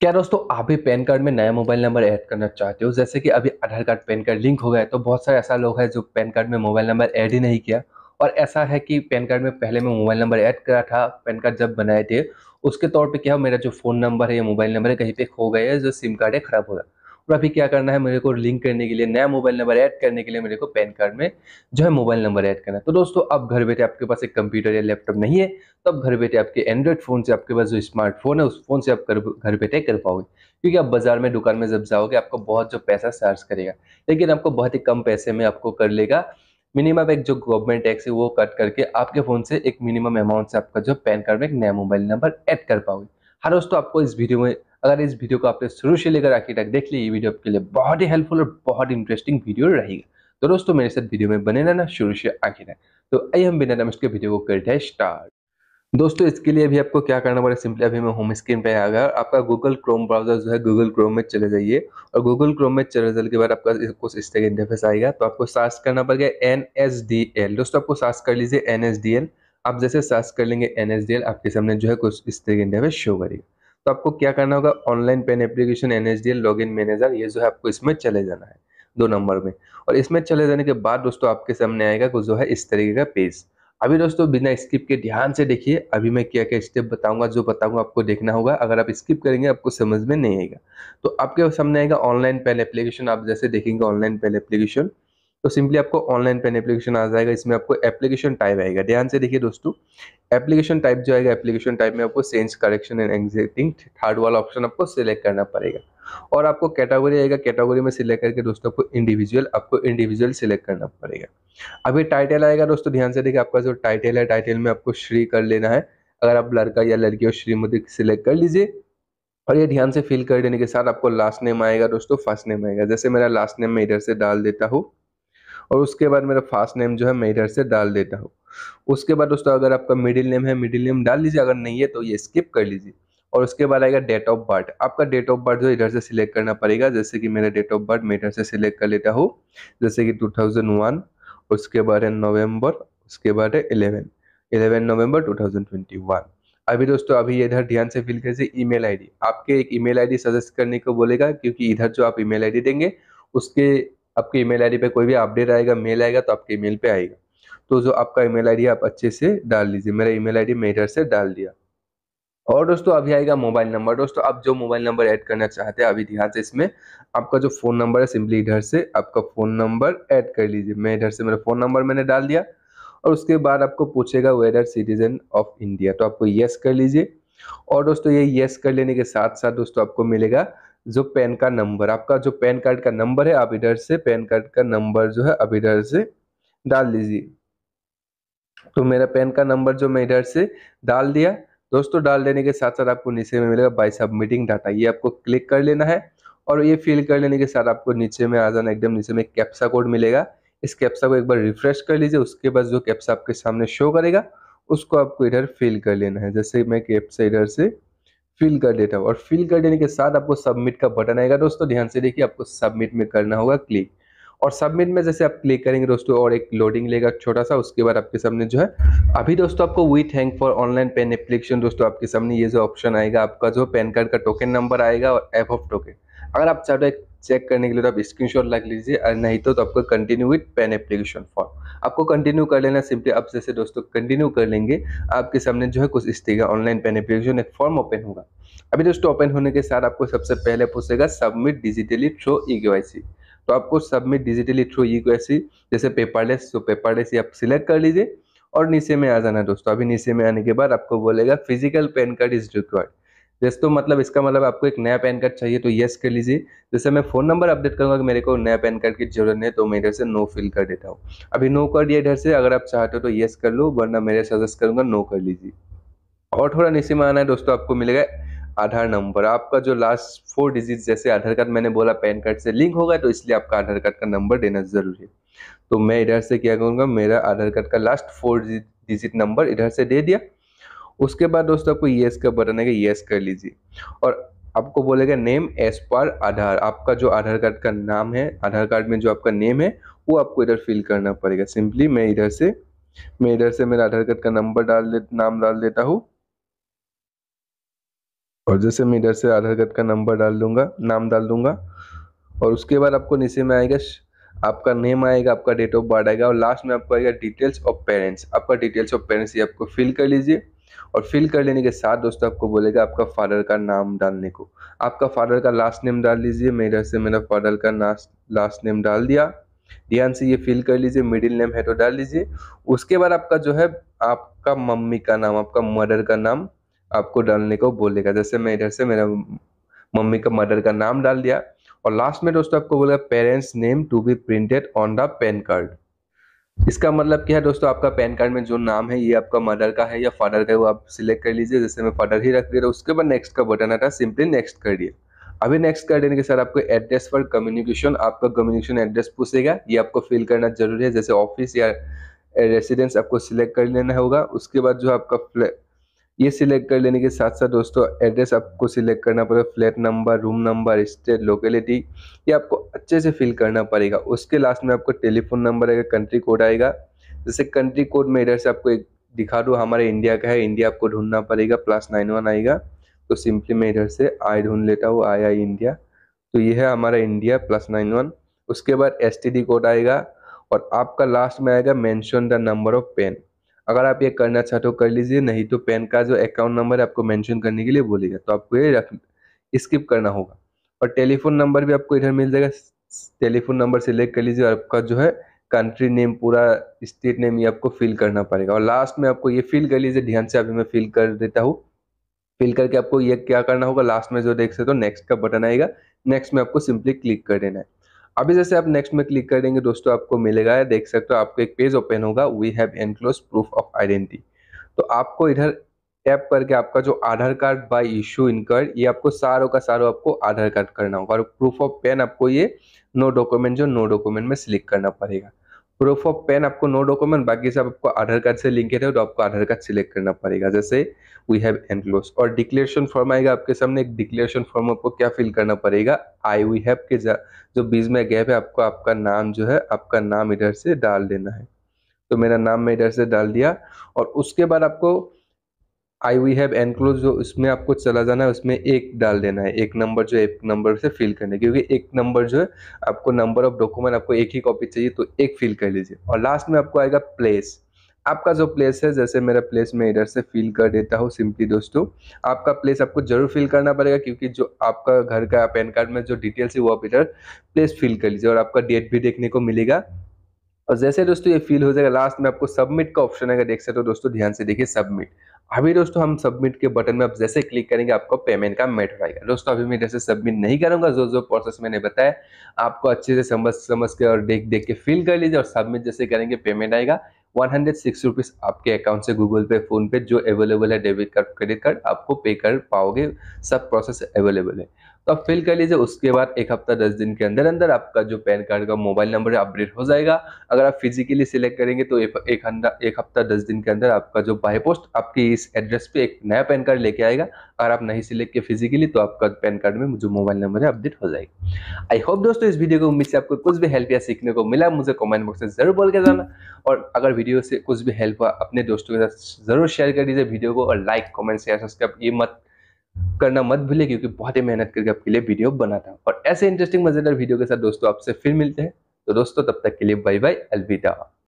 क्या दोस्तों आप भी पैन कार्ड में नया मोबाइल नंबर ऐड करना चाहते हो जैसे कि अभी Aadhaar card PAN card link हो गया है तो बहुत सारे ऐसा लोग हैं जो पैन कार्ड में मोबाइल नंबर ऐड ही नहीं किया और ऐसा है कि पैन कार्ड में पहले मैं मोबाइल नंबर ऐड करा था पैन कार्ड जब बनाए थे उसके तौर पे क्या मेरा जो फ़ोन नंबर है या मोबाइल नंबर है कहीं पे खो गया है जो सिम कार्ड है ख़राब हो गया और अभी क्या करना है मेरे को लिंक करने के लिए नया मोबाइल नंबर ऐड करने के लिए मेरे को पैन कार्ड में जो है मोबाइल नंबर ऐड करना है तो दोस्तों अब घर बैठे आपके पास एक कंप्यूटर या लैपटॉप नहीं है तो अब घर बैठे आपके एंड्रॉइड फ़ोन से आपके पास जो स्मार्टफोन है उस फ़ोन से आप घर बैठे कर पाओगे क्योंकि आप बाज़ार में दुकान में जब जाओगे आपको बहुत जो पैसा चार्ज करेगा लेकिन आपको बहुत ही कम पैसे में आपको कर लेगा मिनिमम एक जो गवर्नमेंट टैक्स है वो कट करके आपके फ़ोन से एक मिनिमम अमाउंट से आपका जो पैन कार्ड में एक नया मोबाइल नंबर ऐड कर पाओगे हाँ दोस्तों आपको इस वीडियो में अगर इस वीडियो को आपने शुरू से लेकर आखिर तक देख लिया ये वीडियो आपके लिए बहुत ही हेल्पफुल और बहुत इंटरेस्टिंग वीडियो रहेगा तो दोस्तों मेरे साथ वीडियो में बने रहना शुरू से आखिर तक तो आई हम बिना नमस्ते वीडियो को करते हैं स्टार्ट दोस्तों इसके लिए अभी आपको क्या करना पड़ेगा सिंपली अभी मैं होम स्क्रीन पे आ गया और आपका गूगल क्रोम ब्राउजर जो है गूगल क्रोम में चले जाइए और गूगल क्रोम में चले जाने के बाद आपका कुछ इस तरह इंटरफेस आएगा तो आपको सर्च करना पड़ेगा एन एस डी एल दोस्तों आपको सर्च कर लीजिए एन एस डी एल आप जैसे सर्च कर लेंगे एन एस डी एल आपके सामने जो है कुछ इस तरह इंटरफेस शो करेगा तो आपको क्या करना होगा online PAN application N H manager ये जो है आपको इसमें चले जाना है दो नंबर में और इसमें चले जाने के बाद दोस्तों आपके सामने आएगा जो है इस तरीके का पेज अभी दोस्तों बिना स्किप के ध्यान से देखिए अभी मैं क्या क्या स्टेप बताऊंगा जो बताऊंगा आपको देखना होगा अगर आप स्किप करेंगे आपको समझ में नहीं आएगा तो आपके सामने आएगा ऑनलाइन पेन एप्लीकेशन आप जैसे देखेंगे ऑनलाइन पेन एप्लीकेशन तो सिंपली आपको ऑनलाइन पेन एप्लीकेशन आ जाएगा इसमें आपको एप्लीकेशन टाइप आएगा ध्यान से देखिए दोस्तों एप्लीकेशन टाइप जो आएगा एप्लीकेशन टाइप में आपको सेंस करेक्शन एंड एग्जिटिंग थर्ड वाला ऑप्शन आपको सिलेक्ट करना पड़ेगा और आपको कैटेगरी आएगा कैटेगरी में सिलेक्ट करके दोस्तों आपको इंडिविजुअल आपको इंडिविजुअल सिलेक्ट करना पड़ेगा अभी टाइटल आएगा दोस्तों ध्यान से देखिए आपका जो टाइटल है टाइटल में आपको श्री कर लेना है अगर आप लड़का या लड़की और श्रीमती सिलेक्ट कर लीजिए और ये ध्यान से फिल कर देने के साथ आपको लास्ट नेम आएगा दोस्तों फर्स्ट नेम आएगा जैसे मेरा लास्ट नेम मैं इधर से डाल देता हूँ और उसके बाद मेरा फास्ट नेम जो है मैं इधर से डाल देता हूँ उसके बाद दोस्तों अगर आपका मिडिल नेम है मिडिल नेम डाल लीजिए अगर नहीं है तो ये स्किप कर लीजिए और उसके बाद आएगा डेट ऑफ बर्थ आपका डेट ऑफ बर्थ जो इधर से सिलेक्ट करना पड़ेगा जैसे कि मेरा डेट ऑफ बर्थ मैं इधर से सिलेक्ट कर लेता हूँ जैसे कि 2001 उसके बाद है नवंबर उसके बाद है 11 11 नवंबर 2021 अभी दोस्तों अभी इधर ध्यान से फिल कीजिए ईमेल आईडी आपके एक ईमेल आईडी सजेस्ट करने को बोलेगा क्योंकि इधर जो आप ईमेल आईडी देंगे उसके आपके ईमेल आईडी पे कोई भी अपडेट आएगा मेल आएगा तो आपके ईमेल पे आएगा तो जो आपका ईमेल आईडी आप अच्छे से डाल लीजिए मेरा ईमेल आईडी आई इधर से डाल दिया और दोस्तों अभी आएगा मोबाइल नंबर दोस्तों आप जो मोबाइल नंबर ऐड करना चाहते हैं अभी ध्यान से इसमें आपका जो फ़ोन नंबर है सिंपली इधर से आपका फ़ोन नंबर ऐड कर लीजिए मैं इधर से मेरा फ़ोन नंबर मैंने डाल दिया और उसके बाद आपको पूछेगा वेदर सिटीजन ऑफ इंडिया तो आपको येस कर लीजिए और दोस्तों ये येस कर लेने के साथ साथ दोस्तों आपको मिलेगा जो पैन का नंबर आपका जो पैन कार्ड का नंबर है आप इधर से पैन कार्ड का नंबर जो है आप इधर से डाल दीजिए तो मेरा पैन का नंबर जो मैं इधर से डाल दिया दोस्तों डाल देने के साथ साथ आपको नीचे में मिलेगा बाई सबमिटिंग डाटा ये आपको क्लिक कर लेना है और ये फिल कर लेने के साथ आपको नीचे में आ जाना एकदम नीचे में कैप्सा कोड मिलेगा इस कैप्सा को एक बार रिफ्रेश कर लीजिए उसके बाद जो कैप्सा आपके सामने शो करेगा उसको आपको इधर फिल कर लेना है जैसे मैं कैप्सा इधर से फिल कर देता हूँ और फिल कर देने के साथ आपको सबमिट का बटन आएगा दोस्तों ध्यान से देखिए आपको सबमिट में करना होगा क्लिक और सबमिट में जैसे आप क्लिक करेंगे दोस्तों और एक लोडिंग लेगा छोटा सा उसके बाद आपके सामने जो है अभी दोस्तों आपको we thank for online PAN application दोस्तों आपके सामने ये जो ऑप्शन आएगा आपका जो पैन कार्ड का टोकन नंबर आएगा और एप ऑफ टोकन अगर आप चाहते हो एक चेक करने के लिए तो आप स्क्रीनशॉट लग लीजिए और नहीं तो, तो आपको continue with PAN application form आपको कंटिन्यू कर लेना सिंपली आप जैसे दोस्तों कंटिन्यू कर लेंगे आपके सामने जो है कुछ इस तरीके ऑनलाइन पेन एप्लीकेशन एक फॉर्म ओपन होगा अभी दोस्तों ओपन होने के साथ आपको सबसे पहले पूछेगा सबमिट डिजिटली थ्रो ई तो आपको सबमिट डिजिटली थ्रो ई जैसे पेपरलेस तो पेपरलेस ही आप सिलेक्ट कर लीजिए और नीचे में आ जाना दोस्तों अभी नीचे में आने के बाद आपको बोलेगा physical PAN card is required दोस्तों मतलब इसका मतलब आपको एक नया पैन कार्ड चाहिए तो येस कर लीजिए जैसे मैं फ़ोन नंबर अपडेट करूंगा कि मेरे को नया पैन कार्ड की जरूरत नहीं है तो मैं इधर से नो फिल कर देता हूँ अभी नो कर दिया इधर से अगर आप चाहते हो तो येस कर लो वरना मेरे सजेस्ट करूंगा नो कर लीजिए और थोड़ा नीचे में आना है दोस्तों आपको मिलेगा आधार नंबर आपका जो लास्ट फोर डिजिट जैसे आधार कार्ड मैंने बोला पैन कार्ड से लिंक होगा तो इसलिए आपका आधार कार्ड का नंबर देना ज़रूरी है तो मैं इधर से क्या करूँगा मेरा आधार कार्ड का लास्ट फोर डिजिट नंबर इधर से दे दिया उसके बाद दोस्तों आपको येस का बटन आएगा येस कर लीजिए और आपको बोलेगा नेम एस पर आधार आपका जो आधार कार्ड का नाम है आधार कार्ड में जो आपका नेम है वो आपको इधर फिल करना पड़ेगा सिंपली मैं इधर से मैं इधर से मेरा आधार कार्ड का नंबर डाल दे नाम डाल देता हूँ और जैसे मैं इधर से आधार कार्ड का नंबर डाल दूंगा नाम डाल दूंगा और उसके बाद आपको नीचे में आएगा आपका नेम आएगा आपका डेट ऑफ बर्थ आएगा और लास्ट में आपको आएगा डिटेल्स ऑफ पेरेंट्स आपका डिटेल्स ऑफ पेरेंट्स ये आपको फिल कर लीजिए और फिल कर लेने के साथ दोस्तों आपको बोलेगा आपका फादर का नाम डालने को आपका फादर का लास्ट नेम डाल लीजिए मेरा से मेरा फादर का लास्ट नेम डाल दिया ध्यान से ये फिल कर लीजिए मिडिल नेम है तो डाल लीजिए उसके बाद आपका जो है आपका मम्मी का नाम आपका मदर का नाम आपको डालने को बोलेगा जैसे मैं इधर से मेरा मम्मी का मदर का नाम डाल दिया और लास्ट में दोस्तों आपको बोलेगा parents name to be printed on the PAN card इसका मतलब क्या है दोस्तों आपका पैन कार्ड में जो नाम है ये आपका मदर का है या फादर का है वो आप सिलेक्ट कर लीजिए जैसे मैं फादर ही रख दे रहा हूँ उसके बाद नेक्स्ट का बटन आता है सिंपली नेक्स्ट कर दिए अभी नेक्स्ट कर देने के साथ आपको एड्रेस पर कम्युनिकेशन आपका कम्युनिकेशन एड्रेस पूछेगा ये आपको फिल करना जरूरी है जैसे ऑफिस या रेसिडेंस आपको सिलेक्ट कर लेना होगा उसके बाद जो आपका ये सिलेक्ट कर लेने के साथ साथ दोस्तों एड्रेस आपको सिलेक्ट करना पड़ेगा flat number room number state locality ये आपको अच्छे से फिल करना पड़ेगा उसके लास्ट में आपको टेलीफोन नंबर आएगा कंट्री कोड आएगा जैसे कंट्री कोड में इधर से आपको एक दिखा दूँ हमारे इंडिया का है इंडिया आपको ढूंढना पड़ेगा प्लस नाइन वन आएगा तो सिंपली मैं इधर से आई ढूंढ लेता हूँ आई आई इंडिया तो ये है हमारा इंडिया प्लस नाइन वन उसके बाद एस कोड आएगा और आपका लास्ट में आएगा mention the number of PAN अगर आप ये करना चाहते हो कर लीजिए नहीं तो पैन का जो अकाउंट नंबर है आपको मेंशन करने के लिए बोलेगा तो आपको ये रख स्किप करना होगा और टेलीफोन नंबर भी आपको इधर मिल जाएगा टेलीफोन नंबर सेलेक्ट कर लीजिए और आपका जो है कंट्री नेम पूरा स्टेट नेम ये आपको फिल करना पड़ेगा और लास्ट में आपको ये फिल कर लीजिए ध्यान से अभी मैं फिल कर देता हूँ फिल करके आपको ये क्या करना होगा लास्ट में जो देख सकते हो नेक्स्ट का बटन आएगा नेक्स्ट में आपको सिंपली क्लिक कर देना है अभी जैसे आप नेक्स्ट में क्लिक करेंगे दोस्तों आपको मिलेगा देख सकते हो आपको एक पेज ओपन होगा we have enclose proof of identity तो आपको इधर टैप करके आपका जो आधार कार्ड बाय इशू कर ये आपको सारों का सारो आपको आधार कार्ड करना होगा और प्रूफ ऑफ पेन आपको ये नो डॉक्यूमेंट जो नो डॉक्यूमेंट में सिलेक्ट करना पड़ेगा प्रूफ ऑफ पेन आपको नो डॉक्यूमेंट बाकी सब आपको आधार कार्ड से लिंक है तो आपको आधार कार्ड सिलेक्ट करना पड़ेगा जैसे वी हैव एनक्लोज और डिक्लेरेशन फॉर्म आएगा आपके सामने एक डिक्लेरेशन फॉर्म आपको क्या फिल करना पड़ेगा आई वी हैव के जो बीच में गैप है आपको आपका नाम जो है आपका नाम इधर से डाल देना है तो मेरा नाम मैं इधर से डाल दिया और उसके बाद आपको आई वी हैव एनक्लोज जो उसमें आपको चला जाना है उसमें एक डाल देना है एक नंबर जो एक नंबर से फिल करना है क्योंकि एक नंबर जो है आपको नंबर ऑफ डॉक्यूमेंट आपको एक ही कॉपी चाहिए तो एक फिल कर लीजिए और लास्ट में आपको आएगा प्लेस आपका जो प्लेस है जैसे मेरा प्लेस मैं इधर से फिल कर देता हूँ सिंपली दोस्तों आपका प्लेस आपको जरूर फिल करना पड़ेगा क्योंकि जो आपका घर का पैन कार्ड में जो डिटेल्स है वो आप इधर प्लेस फिल कर लीजिए और आपका डेट भी देखने को मिलेगा और जैसे दोस्तों ये फिल हो जाएगा लास्ट में आपको सबमिट का ऑप्शन आएगा देख सकते हो दोस्तों ध्यान से देखिए सबमिट अभी दोस्तों हम सबमिट के बटन में आप जैसे क्लिक करेंगे आपको पेमेंट का मेथड आएगा दोस्तों अभी मैं जैसे सबमिट नहीं करूंगा जो जो प्रोसेस मैंने बताया आपको अच्छे से समझ समझ के और देख देख के फिल कर लीजिए और सबमिट जैसे करेंगे पेमेंट आएगा वन हंड्रेड सिक्स रुपीज़ आपके अकाउंट से गूगल पे फोन पे जो अवेलेबल है डेबिट कार्ड क्रेडिट कार्ड आपको पे कर पाओगे सब प्रोसेस अवेलेबल है तो आप फिल कर लीजिए उसके बाद एक हफ्ता दस दिन के अंदर अंदर आपका जो पैन कार्ड का मोबाइल नंबर है अपडेट हो जाएगा अगर आप फिजिकली सिलेक्ट करेंगे तो एक एक हफ्ता दस दिन के अंदर आपका जो बाई पोस्ट आपके इस एड्रेस पे एक नया पैन कार्ड लेके आएगा अगर आप नहीं सिलेक्ट किए फिजिकली तो आपका पैन कार्ड में जो मोबाइल नंबर है अपडेट हो जाएगा आई होप दोस्तों इस वीडियो को उम्मीद से आपको कुछ भी हेल्प या सीखने को मिला मुझे कॉमेंट बॉक्स में जरूर बोल के जाना और अगर वीडियो से कुछ भी हेल्प हुआ अपने दोस्तों के साथ जरूर शेयर कर दीजिए वीडियो को और लाइक कॉमेंट शेयर सब्सक्राइब ये मत करना मत भूलिए क्योंकि बहुत ही मेहनत करके आपके लिए वीडियो बना था और ऐसे इंटरेस्टिंग मजेदार वीडियो के साथ दोस्तों आपसे फिर मिलते हैं तो दोस्तों तब तक के लिए बाय बाय अलविदा